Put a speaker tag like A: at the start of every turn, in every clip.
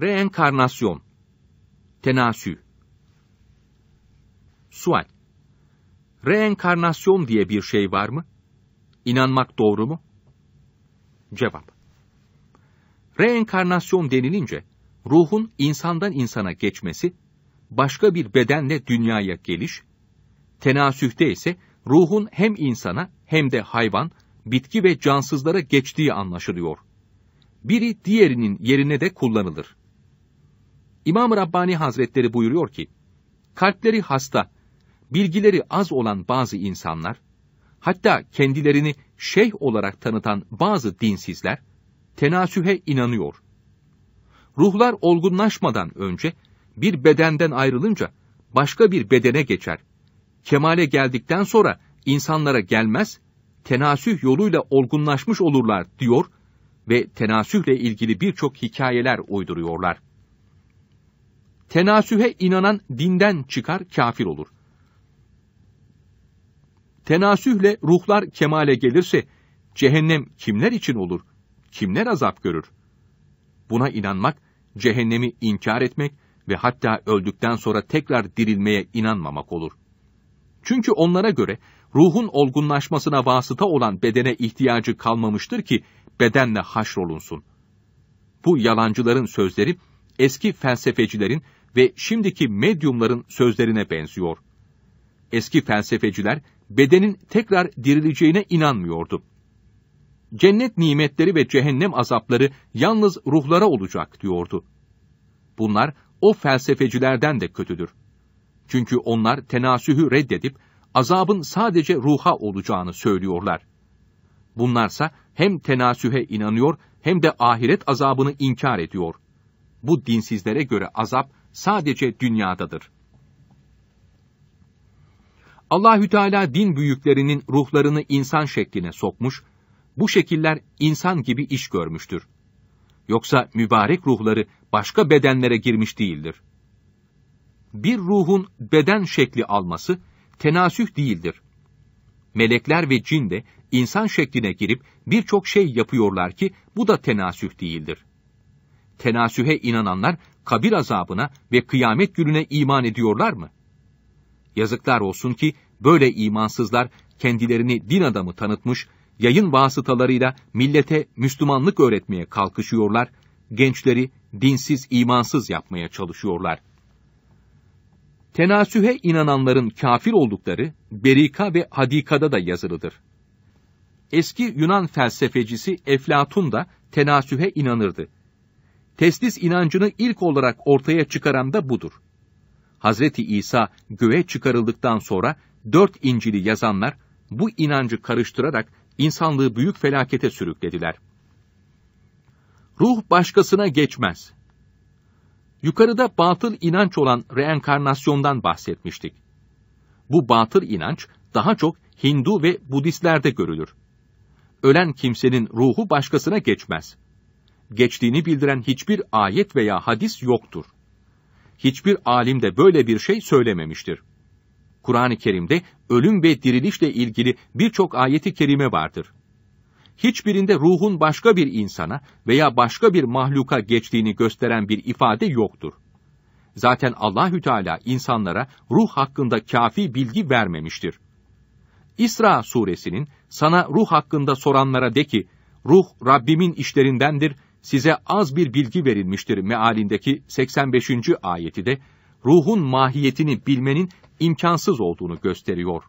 A: Reenkarnasyon Tenasü Sual Reenkarnasyon diye bir şey var mı? İnanmak doğru mu? Cevap Reenkarnasyon denilince, ruhun insandan insana geçmesi, başka bir bedenle dünyaya geliş, tenasühte ise ruhun hem insana hem de hayvan, bitki ve cansızlara geçtiği anlaşılıyor. Biri diğerinin yerine de kullanılır i̇mam Rabbani Hazretleri buyuruyor ki, kalpleri hasta, bilgileri az olan bazı insanlar, hatta kendilerini şeyh olarak tanıtan bazı dinsizler, tenasühe inanıyor. Ruhlar olgunlaşmadan önce, bir bedenden ayrılınca başka bir bedene geçer. Kemale geldikten sonra insanlara gelmez, tenasüh yoluyla olgunlaşmış olurlar diyor ve tenasühle ilgili birçok hikayeler uyduruyorlar tenasühe inanan dinden çıkar kafir olur. Tenasühle ruhlar kemale gelirse cehennem kimler için olur? Kimler azap görür? Buna inanmak, cehennemi inkar etmek ve hatta öldükten sonra tekrar dirilmeye inanmamak olur. Çünkü onlara göre ruhun olgunlaşmasına vasıta olan bedene ihtiyacı kalmamıştır ki bedenle haşrolunsun. Bu yalancıların sözleri eski felsefecilerin ve şimdiki medyumların sözlerine benziyor. Eski felsefeciler bedenin tekrar dirileceğine inanmıyordu. Cennet nimetleri ve cehennem azapları yalnız ruhlara olacak diyordu. Bunlar o felsefecilerden de kötüdür. Çünkü onlar tenasühü reddedip azabın sadece ruha olacağını söylüyorlar. Bunlarsa hem tenasühe inanıyor hem de ahiret azabını inkar ediyor.'' bu dinsizlere göre azap sadece dünyadadır. Allahü Teala din büyüklerinin ruhlarını insan şekline sokmuş, bu şekiller insan gibi iş görmüştür. Yoksa mübarek ruhları başka bedenlere girmiş değildir. Bir ruhun beden şekli alması tenasüh değildir. Melekler ve cin de insan şekline girip birçok şey yapıyorlar ki bu da tenasüh değildir tenasühe inananlar kabir azabına ve kıyamet gününe iman ediyorlar mı? Yazıklar olsun ki böyle imansızlar kendilerini din adamı tanıtmış, yayın vasıtalarıyla millete Müslümanlık öğretmeye kalkışıyorlar, gençleri dinsiz imansız yapmaya çalışıyorlar. Tenasühe inananların kafir oldukları Berika ve Hadika'da da yazılıdır. Eski Yunan felsefecisi Eflatun da tenasühe inanırdı teslis inancını ilk olarak ortaya çıkaran da budur. Hazreti İsa göğe çıkarıldıktan sonra dört İncil'i yazanlar bu inancı karıştırarak insanlığı büyük felakete sürüklediler. Ruh başkasına geçmez. Yukarıda batıl inanç olan reenkarnasyondan bahsetmiştik. Bu batıl inanç daha çok Hindu ve Budistlerde görülür. Ölen kimsenin ruhu başkasına geçmez geçtiğini bildiren hiçbir ayet veya hadis yoktur. Hiçbir alim de böyle bir şey söylememiştir. Kur'an-ı Kerim'de ölüm ve dirilişle ilgili birçok ayeti kerime vardır. Hiçbirinde ruhun başka bir insana veya başka bir mahluka geçtiğini gösteren bir ifade yoktur. Zaten Allahü Teala insanlara ruh hakkında kafi bilgi vermemiştir. İsra suresinin sana ruh hakkında soranlara de ki, ruh Rabbimin işlerindendir size az bir bilgi verilmiştir mealindeki 85. ayeti de ruhun mahiyetini bilmenin imkansız olduğunu gösteriyor.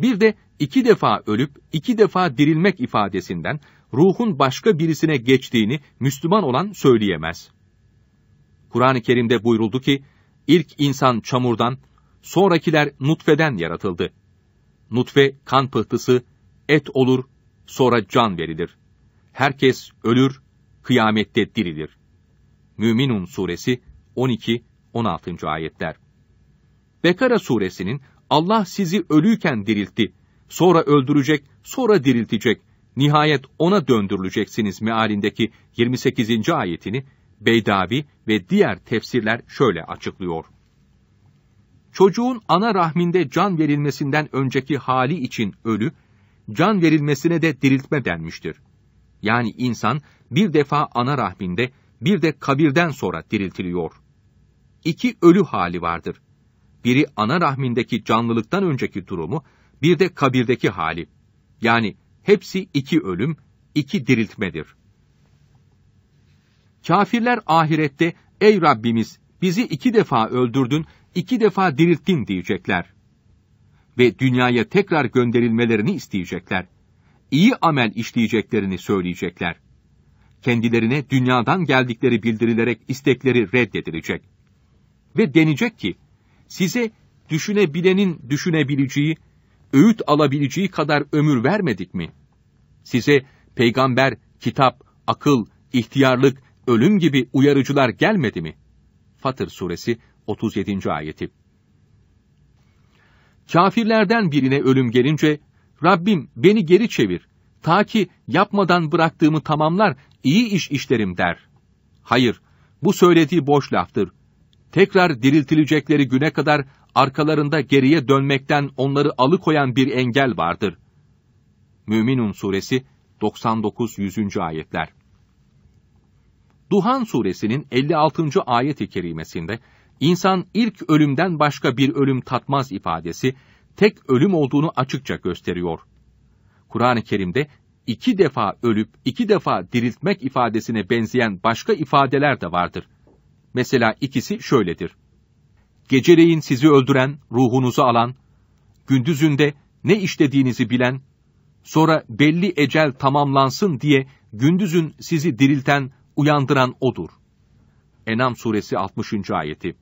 A: Bir de iki defa ölüp iki defa dirilmek ifadesinden ruhun başka birisine geçtiğini Müslüman olan söyleyemez. Kur'an-ı Kerim'de buyuruldu ki, ilk insan çamurdan, sonrakiler nutfeden yaratıldı. Nutfe kan pıhtısı, et olur, sonra can verilir.'' Herkes ölür, kıyamette dirilir. Müminun suresi 12-16. ayetler. Bekara suresinin Allah sizi ölüyken diriltti, sonra öldürecek, sonra diriltecek, nihayet ona döndürüleceksiniz mealindeki 28. ayetini Beydavi ve diğer tefsirler şöyle açıklıyor. Çocuğun ana rahminde can verilmesinden önceki hali için ölü, can verilmesine de diriltme denmiştir yani insan bir defa ana rahminde bir de kabirden sonra diriltiliyor. İki ölü hali vardır. Biri ana rahmindeki canlılıktan önceki durumu, bir de kabirdeki hali. Yani hepsi iki ölüm, iki diriltmedir. Kafirler ahirette, ey Rabbimiz bizi iki defa öldürdün, iki defa dirilttin diyecekler. Ve dünyaya tekrar gönderilmelerini isteyecekler iyi amel işleyeceklerini söyleyecekler. Kendilerine dünyadan geldikleri bildirilerek istekleri reddedilecek. Ve denecek ki, size düşünebilenin düşünebileceği, öğüt alabileceği kadar ömür vermedik mi? Size peygamber, kitap, akıl, ihtiyarlık, ölüm gibi uyarıcılar gelmedi mi? Fatır suresi 37. ayeti. Kafirlerden birine ölüm gelince Rabbim beni geri çevir, ta ki yapmadan bıraktığımı tamamlar, iyi iş işlerim der. Hayır, bu söylediği boş laftır. Tekrar diriltilecekleri güne kadar arkalarında geriye dönmekten onları alıkoyan bir engel vardır. Müminun suresi 99-100. ayetler. Duhan suresinin 56. ayet-i kerimesinde insan ilk ölümden başka bir ölüm tatmaz ifadesi tek ölüm olduğunu açıkça gösteriyor. Kur'an-ı Kerim'de iki defa ölüp iki defa diriltmek ifadesine benzeyen başka ifadeler de vardır. Mesela ikisi şöyledir. Geceleyin sizi öldüren, ruhunuzu alan, gündüzünde ne işlediğinizi bilen, sonra belli ecel tamamlansın diye gündüzün sizi dirilten, uyandıran O'dur. Enam suresi 60. ayeti.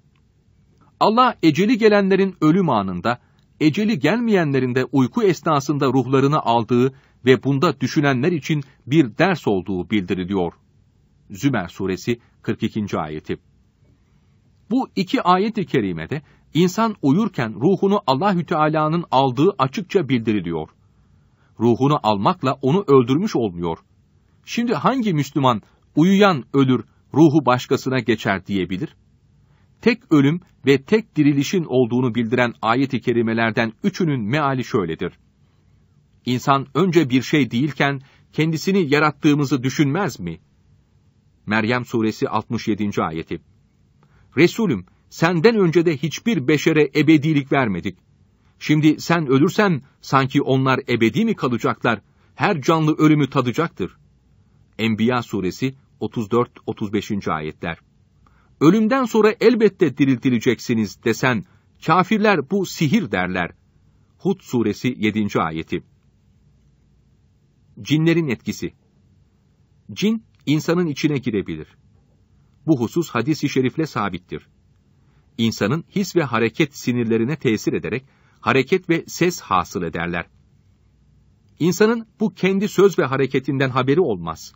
A: Allah eceli gelenlerin ölüm anında, eceli gelmeyenlerinde uyku esnasında ruhlarını aldığı ve bunda düşünenler için bir ders olduğu bildiriliyor. Zümer suresi 42. ayeti. Bu iki ayet-i kerimede insan uyurken ruhunu Allahü Teala'nın aldığı açıkça bildiriliyor. Ruhunu almakla onu öldürmüş olmuyor. Şimdi hangi Müslüman uyuyan ölür, ruhu başkasına geçer diyebilir? tek ölüm ve tek dirilişin olduğunu bildiren ayet-i kerimelerden üçünün meali şöyledir. İnsan önce bir şey değilken kendisini yarattığımızı düşünmez mi? Meryem suresi 67. ayeti. Resulüm, senden önce de hiçbir beşere ebedilik vermedik. Şimdi sen ölürsen sanki onlar ebedi mi kalacaklar? Her canlı ölümü tadacaktır. Enbiya suresi 34-35. ayetler ölümden sonra elbette diriltileceksiniz desen, kafirler bu sihir derler. Hud suresi 7. ayeti. Cinlerin etkisi. Cin, insanın içine girebilir. Bu husus hadisi şerifle sabittir. İnsanın his ve hareket sinirlerine tesir ederek, hareket ve ses hasıl ederler. İnsanın bu kendi söz ve hareketinden haberi olmaz.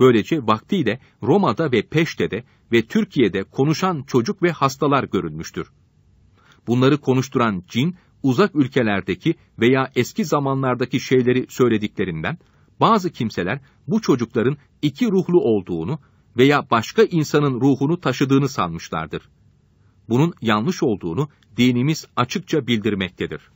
A: Böylece vaktiyle Roma'da ve Peşte'de ve Türkiye'de konuşan çocuk ve hastalar görülmüştür. Bunları konuşturan cin, uzak ülkelerdeki veya eski zamanlardaki şeyleri söylediklerinden, bazı kimseler bu çocukların iki ruhlu olduğunu veya başka insanın ruhunu taşıdığını sanmışlardır. Bunun yanlış olduğunu dinimiz açıkça bildirmektedir.